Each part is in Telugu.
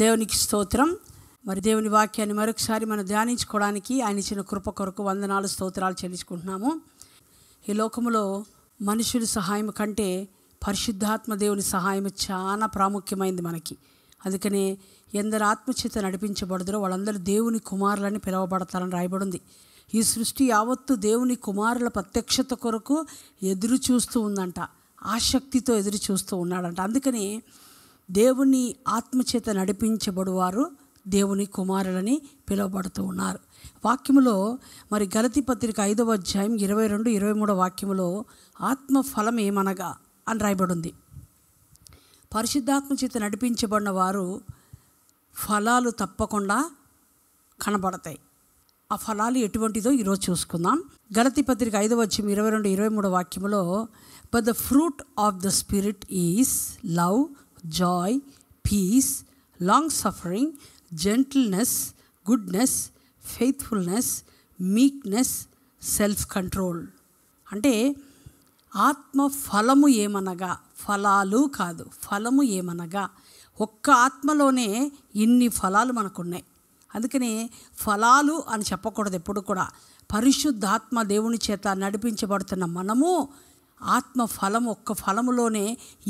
దేవునికి స్తోత్రం మరి దేవుని వాక్యాన్ని మరొకసారి మనం ధ్యానించుకోవడానికి ఆయన ఇచ్చిన కృప కొరకు వందనాలు స్తోత్రాలు చెల్లించుకుంటున్నాము ఈ లోకంలో మనుషుల సహాయం కంటే పరిశుద్ధాత్మ దేవుని సహాయం చాలా ప్రాముఖ్యమైంది మనకి అందుకనే ఎందరు ఆత్మచేత నడిపించబడదురో వాళ్ళందరూ దేవుని కుమారులని పిలువబడతారని రాయబడింది ఈ సృష్టి యావత్తు దేవుని కుమారుల ప్రత్యక్షత కొరకు ఎదురు చూస్తూ ఉందంట ఆసక్తితో ఎదురు చూస్తూ ఉన్నాడంట అందుకని దేవుని ఆత్మచేత నడిపించబడువారు దేవుని కుమారులని పిలువబడుతూ ఉన్నారు వాక్యములో మరి గలతి పత్రిక ఐదవ అధ్యాయం ఇరవై రెండు ఇరవై మూడవ వాక్యములో ఆత్మఫలం ఏమనగా అని రాయబడింది పరిశుద్ధాత్మ చేత నడిపించబడిన వారు ఫలాలు తప్పకుండా కనబడతాయి ఆ ఫలాలు ఎటువంటిదో ఈరోజు చూసుకుందాం గలతి పత్రిక ఐదవ అధ్యాయం ఇరవై రెండు ఇరవై మూడవ వాక్యములో but the fruit of the spirit is love joy peace long suffering gentleness goodness faithfulness meekness self control అంటే ఆత్మ ఫలము ఏమనగా ఫలాలు కాదు ఫలము ఏమనగా ఒక్క ఆత్మలోనే ఇన్ని ఫలాలు మనకున్నాయి అందుకని ఫలాలు అని చెప్పకూడదు ఎప్పుడు కూడా పరిశుద్ధాత్మ దేవుని చేత నడిపించబడుతున్న మనము ఆత్మ ఫలం ఒక్క ఫలములోనే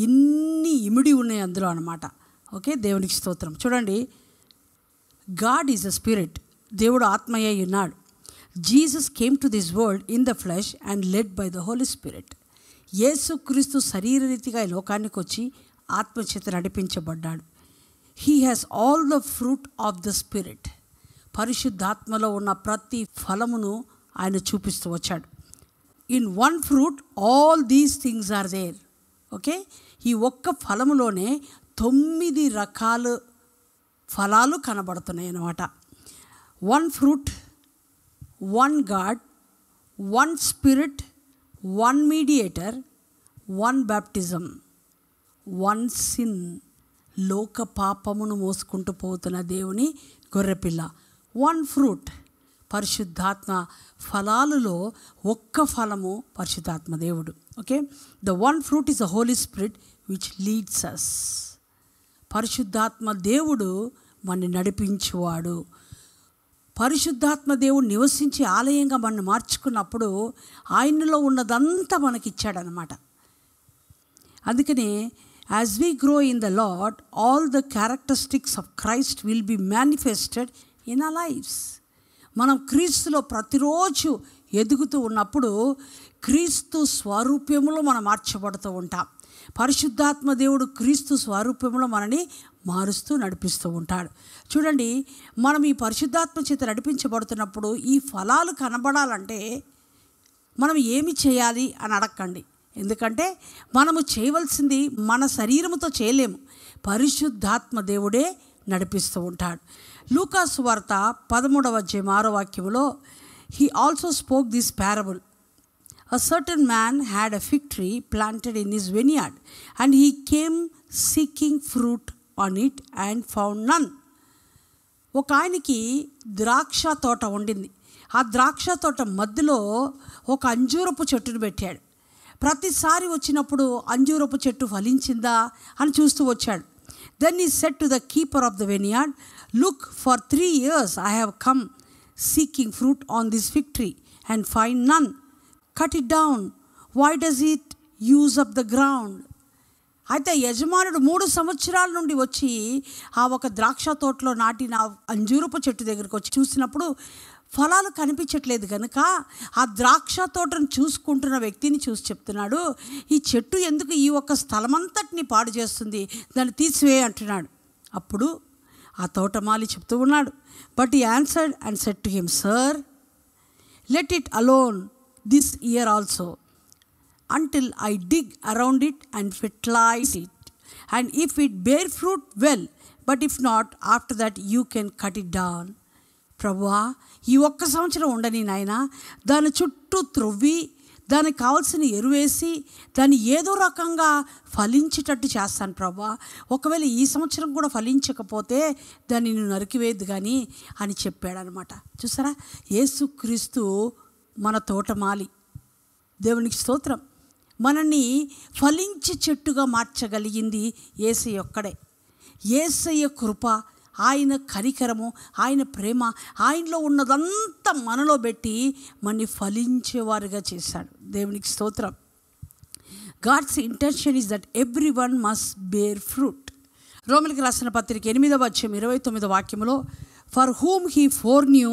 ఇన్ని ఇమిడి ఉన్నాయి అందులో అనమాట ఓకే దేవునికి స్తోత్రం చూడండి గాడ్ ఈజ్ అ స్పిరిట్ దేవుడు ఆత్మయ్యే ఉన్నాడు Jesus came to this world in the flesh and led by the holy spirit యేసుక్రీస్తు శరీరరీతిగా ఈ లోకానికి వచ్చి ఆత్మచేత నడిపించబడ్డాడు he has all the fruit of the spirit పరిశుద్ధాత్మలో ఉన్న ప్రతి ఫలమును ఆయన చూపిస్తూ వచ్చాడు in one fruit all these things are there okay ఈ ఒక్క ఫలములోనే తొమ్మిది రకాలు ఫలాలు కనబడుతున్నాయి అన్నమాట one fruit one God one spirit one mediator one baptism one sin లోక పాపమును మోసుకుంటూ పోతున్న దేవుని గొర్రెపిల్ల వన్ ఫ్రూట్ పరిశుద్ధాత్మ ఫలాలలో ఒక్క ఫలము పరిశుద్ధాత్మ దేవుడు okay the one fruit is a holy spirit which leads us పరిశుద్ధాత్మ దేవుడు మన నడిపించువాడు పరిశుద్ధాత్మ దేవుడు నివసించి ఆలయంగా మనం మార్చుకున్నప్పుడు ఆయనలో ఉన్నదంతా మనకిచ్చాడనమాట అందుకనే as we grow in the lord all the characteristics of Christ will be manifested in our lives మనం క్రీస్తులో ప్రతిరోజు ఎదుగుతూ ఉన్నప్పుడు క్రీస్తు స్వరూప్యములో మనం మార్చబడుతూ ఉంటాం పరిశుద్ధాత్మ దేవుడు క్రీస్తు స్వరూపంలో మనని మారుస్తూ నడిపిస్తూ ఉంటాడు చూడండి మనం ఈ పరిశుద్ధాత్మ చేత నడిపించబడుతున్నప్పుడు ఈ ఫలాలు కనబడాలంటే మనం ఏమి చేయాలి అని అడగండి ఎందుకంటే మనము చేయవలసింది మన శరీరముతో చేయలేము పరిశుద్ధాత్మ దేవుడే నడిపిస్తూ ఉంటాడు లూకాస్ వార్త పదమూడవ అధ్యాయం ఆరో వాక్యంలో he also spoke this parable a certain man had a fig tree planted in his vineyard and he came seeking fruit on it and found none ఒక ఆయనకి ద్రాక్ష తోట ఉండింది ఆ ద్రాక్ష తోట మధ్యలో ఒక అంజూరపు చెట్టును పెట్టాడు ప్రతిసారి వచ్చినప్పుడు అంజూరపు చెట్టు ఫలించిందా అని చూస్తూ వచ్చాడు then he said to the keeper of the vineyard Look, for three years I have come seeking fruit on this fig tree and find none. Cut it down. Why does it use up the ground? అయితే యజమానుడు మూడు సంవత్సరాల నుండి వచ్చి ఆ ఒక ద్రాక్ష తోటలో నాటిన అంజూరపు చెట్టు దగ్గరికి వచ్చి చూసినప్పుడు ఫలాలు కనిపించట్లేదు కనుక ఆ ద్రాక్ష తోటను చూసుకుంటున్న వ్యక్తిని చూసి చెప్తున్నాడు ఈ చెట్టు ఎందుకు ఈ ఒక్క స్థలమంతటిని పాడు చేస్తుంది దాన్ని తీసివేయ అంటున్నాడు అప్పుడు ఆ తోటమాలి చెప్తూ ఉన్నాడు but he answered and said to him sir let it alone this year also until I dig around it and fertilize it and if it bear fruit well but if not after that you can cut it down ప్రభువా ఈ ఒక్క సంవత్సరం ఉండని నాయన దాని చుట్టూ త్రొవ్వి దానికి కావాల్సిన ఎరువేసి దాన్ని ఏదో రకంగా ఫలించేటట్టు చేస్తాను ప్రభా ఒకవేళ ఈ సంవత్సరం కూడా ఫలించకపోతే దాన్ని నేను నరికివేయద్దు కానీ అని చెప్పాడనమాట చూసారా యేసుక్రీస్తు మన తోటమాలి దేవునికి స్తోత్రం మనల్ని ఫలించి చెట్టుగా మార్చగలిగింది ఏసై ఒక్కడే ఏసయ్య కృప ఆయన కరికరము ఆయన ప్రేమ ఆయనలో ఉన్నదంతా మనలో పెట్టి మన్ని ఫలించేవారుగా చేశాడు దేవునికి స్తోత్రం God's intention is that every one must bear fruit రోమిలికి రాసిన పత్రిక ఎనిమిదవ వచ్చం ఇరవై తొమ్మిదో వాక్యంలో for whom he foreknew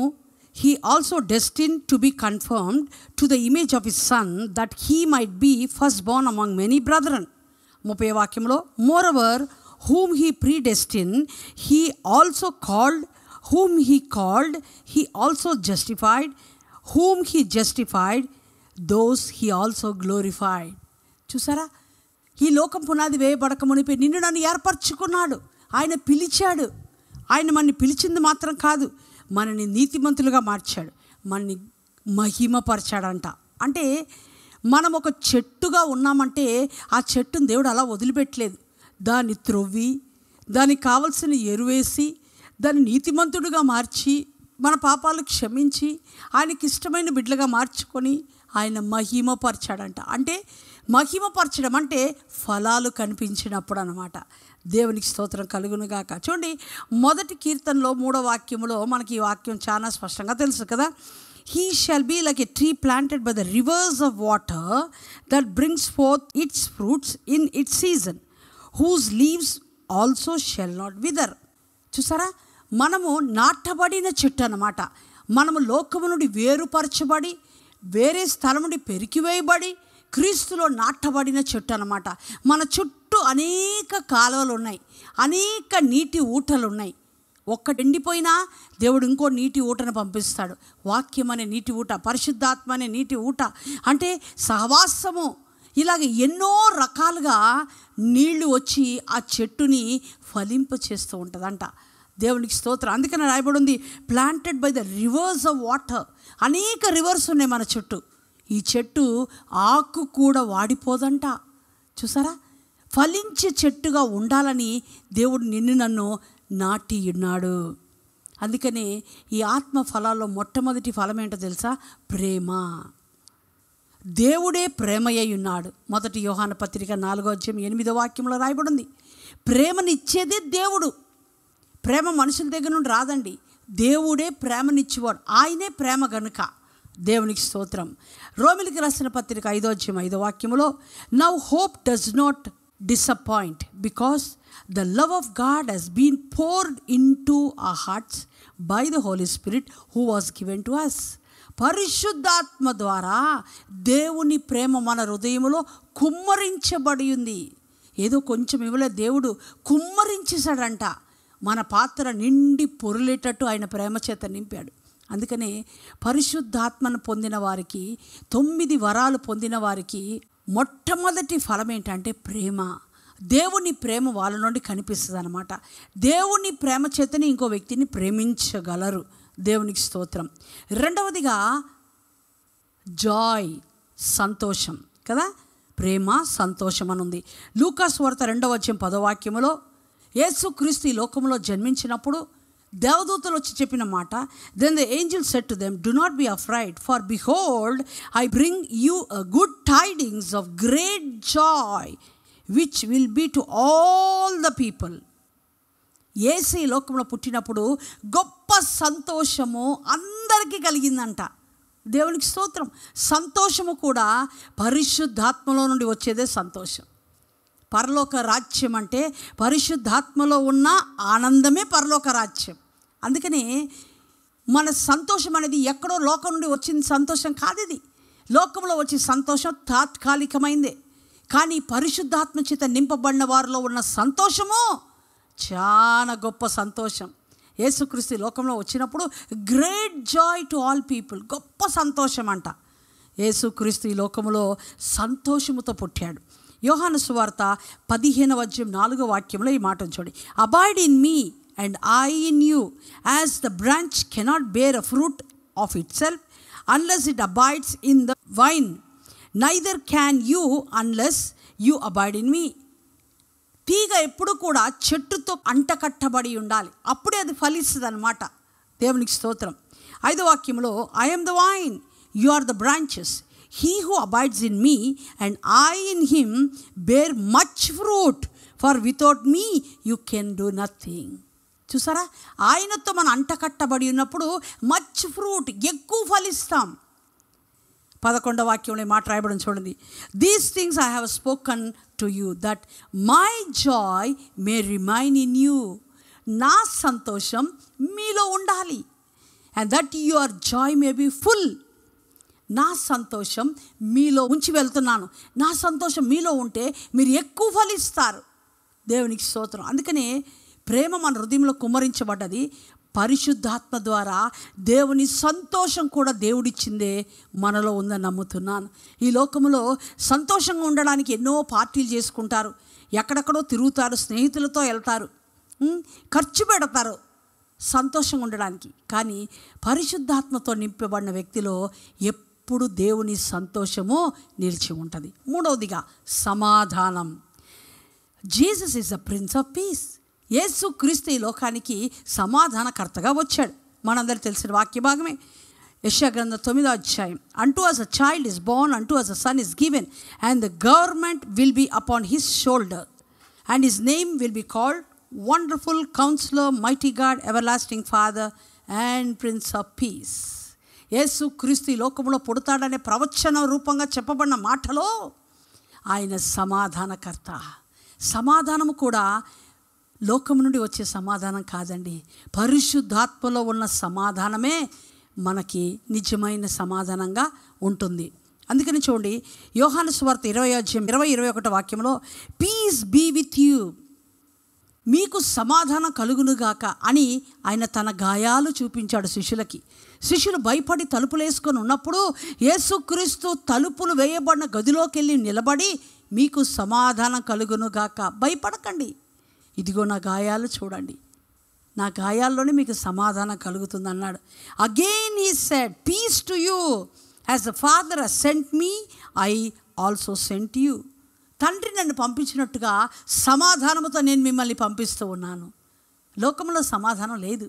he also destined to be conformed to the image of his son that he might be first born among many brethren ముప్పై వాక్యంలో moreover he predestined he also called whom he called he also justified whom he justified those he also glorified చూసారా ఈ లోకం పునాది వేయబడక మునిపి నిన్ను నన్ను ఏర్పరచుకున్నాడు ఆయన పిలిచాడు ఆయన మనని పిలిచింది మాత్రం కాదు మనని నీతిమంతులుగా మార్చాడు మనని మహిమపరచాడంట అంటే మనం ఒక చెట్టుగా ఉన్నామంటే ఆ చెట్టును దేవుడు అలా వదిలిపెట్టలేదు దాన్ని త్రొవ్వి దానికి కావలసిన ఎరువేసి దాన్ని నీతిమంతుడుగా మార్చి మన పాపాలు క్షమించి ఆయనకి ఇష్టమైన బిడ్డలుగా మార్చుకొని ఆయన మహిమపరచాడంట అంటే మహిమపరచడం అంటే ఫలాలు కనిపించినప్పుడు అనమాట దేవునికి స్తోత్రం కలుగునుగాక చూడండి మొదటి కీర్తనలో మూడో వాక్యంలో మనకి ఈ వాక్యం చాలా స్పష్టంగా తెలుసు కదా he shall be like a tree planted by the rivers of water that brings forth its fruits in its season whose leaves also shall not wither చూసారా మనము నాటబడిన చెట్టు అనమాట మనము లోకము నుండి వేరుపరచబడి వేరే స్థలం నుండి పెరికివేయబడి క్రీస్తులో నాటబడిన చెట్టు అనమాట మన చుట్టూ అనేక కాలువలు ఉన్నాయి అనేక నీటి ఊటలు ఉన్నాయి ఒక్కటి ఎండిపోయినా దేవుడు ఇంకో నీటి ఊటను పంపిస్తాడు వాక్యం అనే నీటి ఊట పరిశుద్ధాత్మ అనే నీటి ఊట అంటే సహవాసము ఇలాగ ఎన్నో రకాలుగా నీళ్లు వచ్చి ఆ చెట్టుని ఫలింప చేస్తూ ఉంటుందంట దేవునికి స్తోత్రం అందుకని రాయబడి ఉంది planted by the rivers of water అనేక రివర్స్ ఉన్నాయి మన చెట్టు ఈ చెట్టు ఆకు కూడా వాడిపోదంట చూసారా ఫలించే చెట్టుగా ఉండాలని దేవుడు నిన్ను నన్ను నాటి ఉన్నాడు అందుకనే ఈ ఆత్మ ఫలాల్లో మొట్టమొదటి ఫలం ఏంటో తెలుసా ప్రేమ దేవుడే ప్రేమయ్య ఉన్నాడు మొదటి యోహాన పత్రిక నాలుగో అధ్యయం ఎనిమిదో వాక్యంలో రాయబడింది ప్రేమనిచ్చేదే దేవుడు ప్రేమ మనుషుల దగ్గర నుండి రాదండి దేవుడే ప్రేమనిచ్చేవాడు ఆయనే ప్రేమ గనుక దేవునికి స్తోత్రం రోమిలికి రాసిన పత్రిక ఐదో అధ్యయం ఐదో వాక్యంలో now hope does not disappoint because the love of God has been poured into our hearts by the holy spirit who was given to us పరిశుద్ధాత్మ ద్వారా దేవుని ప్రేమ మన హృదయంలో కుమ్మరించబడి ఉంది ఏదో కొంచెం ఇవ్వలే దేవుడు కుమ్మరించేశాడంట మన పాత్ర నిండి పొరులేటట్టు ఆయన ప్రేమ చేత నింపాడు అందుకనే పరిశుద్ధాత్మను పొందిన వారికి తొమ్మిది వరాలు పొందిన వారికి మొట్టమొదటి ఫలం ఏంటంటే ప్రేమ దేవుని ప్రేమ వాళ్ళ నుండి కనిపిస్తుంది అనమాట దేవుని ప్రేమ చేతని ఇంకో వ్యక్తిని ప్రేమించగలరు దేవునికి స్తోత్రం రెండవదిగా జాయ్ సంతోషం కదా ప్రేమ సంతోషం అని ఉంది లూకాస్ వార్త రెండవ వచ్చే పదవాక్యములో యేసుక్రీస్తు ఈ లోకంలో జన్మించినప్పుడు దేవదూతలు వచ్చి చెప్పిన మాట then the angel said to them do not be afraid for behold I bring you good tidings of great joy which will be to all the people ఏసీ లోకంలో పుట్టినప్పుడు గొప్ప సంతోషము అందరికీ కలిగిందంట దేవునికి స్తోత్రం సంతోషము కూడా పరిశుద్ధాత్మలో నుండి వచ్చేదే సంతోషం పరలోక రాజ్యం అంటే పరిశుద్ధాత్మలో ఉన్న ఆనందమే పరలోక రాజ్యం అందుకని మన సంతోషం అనేది ఎక్కడో లోకం నుండి వచ్చిన సంతోషం కాదు ఇది లోకంలో వచ్చే సంతోషం తాత్కాలికమైందే కానీ పరిశుద్ధాత్మ చేత నింపబడిన వారిలో ఉన్న సంతోషము చాలా గొప్ప సంతోషం యేసుక్రీస్తు లోకంలో వచ్చినప్పుడు great joy to all people గొప్ప సంతోషం అంట యేసుక్రీస్తు ఈ లోకంలో సంతోషముతో పుట్టాడు యోహాను సువార్త పదిహేను వద్యం నాలుగో వాక్యంలో ఈ మాట చూడండి abide in me and I in you as the branch cannot bear a fruit of itself unless it abides in the vine neither can you unless you abide in me తీగ ఎప్పుడు కూడా చెట్టుతో అంటకట్టబడి ఉండాలి అప్పుడే అది ఫలిస్తుంది అనమాట దేవునికి స్తోత్రం ఐదు వాక్యంలో I am the vine you are the branches he who abides in me and I in him bear much fruit for without me you can do nothing చూసారా ఆయనతో మనం అంటకట్టబడి ఉన్నప్పుడు మచ్ ఫ్రూట్ ఎక్కువ ఫలిస్తాం పదకొండవ వాక్యంలో మాట చూడండి these things I have spoken to you that my joy may remain in you నా సంతోషం మీలో ఉండాలి and that your joy may be full నా సంతోషం మీలో ఉంచి వెళ్తున్నాను నా సంతోషం మీలో ఉంటే మీరు ఎక్కువ ఫలిస్తారు దేవునికి స్తోత్రం అందుకనే ప్రేమ మన హృదయంలో కుమ్మరించబడ్డది పరిశుద్ధాత్మ ద్వారా దేవుని సంతోషం కూడా దేవుడిచ్చిందే మనలో ఉందని నమ్ముతున్నాను ఈ లోకంలో సంతోషంగా ఉండడానికి ఎన్నో పార్టీలు చేసుకుంటారు ఎక్కడెక్కడో తిరుగుతారు స్నేహితులతో వెళ్తారు ఖర్చు పెడతారు సంతోషంగా ఉండడానికి కానీ పరిశుద్ధాత్మతో నింపబడిన వ్యక్తిలో ఎప్పుడు దేవుని సంతోషము నిలిచి ఉంటుంది మూడవదిగా సమాధానం Jesus is the prince of peace యేసుక్రిష్టుడి లోకానికి సమాధానకర్తగా వచ్చాడు మనందరికీ తెలిసిన వాక్య భాగమే యెషయా గ్రంథం 9వ అధ్యాయం unto us child is born unto us son is given and the government will be upon his shoulder and his name will be called wonderful counsellor mighty God everlasting father and prince of peace యేసుక్రిష్టుడి లోకమున పొర్తాడనే ప్రవచన రూపంగా చెప్పబడిన మాటలో ఆయన సమాధానకర్త సమాధానము కూడా లోకం నుండి వచ్చే సమాధానం కాదండి పరిశుద్ధాత్మలో ఉన్న సమాధానమే మనకి నిజమైన సమాధానంగా ఉంటుంది అందుకని చూడండి యోహాను స్వార్త ఇరవై అధ్యయం ఇరవై ఇరవై ఒకటి వాక్యంలో పీస్ బీ విత్ యూ మీకు సమాధానం కలుగునుగాక అని ఆయన తన గాయాలు చూపించాడు శిష్యులకి శిష్యులు భయపడి తలుపులేసుకొని ఉన్నప్పుడు యేసుక్రీస్తు తలుపులు వేయబడిన గదిలోకి వెళ్ళి నిలబడి మీకు సమాధానం కలుగునుగాక భయపడకండి ఇదిగో నా గాయాలు చూడండి నా గాయాల్లోనే మీకు సమాధానం కలుగుతుంది అన్నాడు again he said peace to you as the father sent me I also sent you తండ్రి నన్ను పంపించినట్టుగా సమాధానంతో నేను మిమ్మల్ని పంపిస్తూ ఉన్నాను లోకంలో సమాధానం లేదు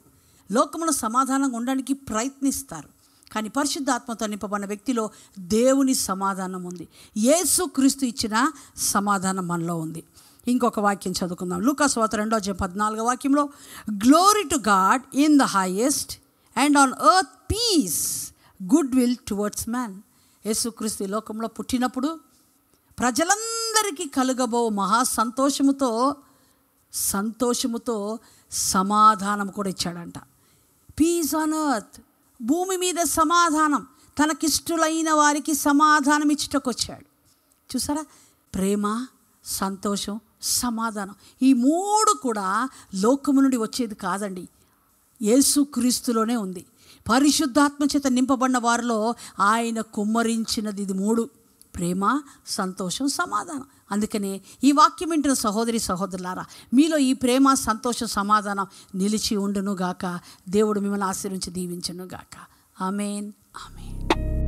లోకంలో సమాధానం ఉండడానికి ప్రయత్నిస్తారు కానీ పరిశుద్ధాత్మతో నింపబడిన వ్యక్తిలో దేవుని సమాధానం ఉంది యేసు క్రీస్తు ఇచ్చిన సమాధానం మనలో ఉంది ఇంకొక వాక్యం చదువుకుందాం లూకా స్వాత రెండో అధ్యాయం పద్నాలుగో వాక్యంలో glory to God in the highest and on earth peace good will towards man యేసుక్రీస్తు లోకంలో పుట్టినప్పుడు ప్రజలందరికీ కలుగబో మహా సంతోషముతో సంతోషముతో సమాధానం కూడా ఇచ్చాడంట పీస్ ఆన్ ఎర్త్ భూమి మీద సమాధానం తనకిష్టులైన వారికి సమాధానం ఇచ్చుటకు వచ్చాడు చూసారా ప్రేమ సంతోషం సమాధానం ఈ మూడు కూడా లోకము నుండి వచ్చేది కాదండి క్రీస్తులోనే ఉంది పరిశుద్ధాత్మ చేత నింపబడిన వారిలో ఆయన కుమ్మరించినది ఇది మూడు ప్రేమ సంతోషం సమాధానం అందుకనే ఈ వాక్యం వింటున్న సహోదరి సహోదరులారా మీలో ఈ ప్రేమ సంతోషం సమాధానం నిలిచి ఉండునుగాక దేవుడు మిమ్మల్ని ఆశీర్వించి గాక ఆమెన్ ఆమెన్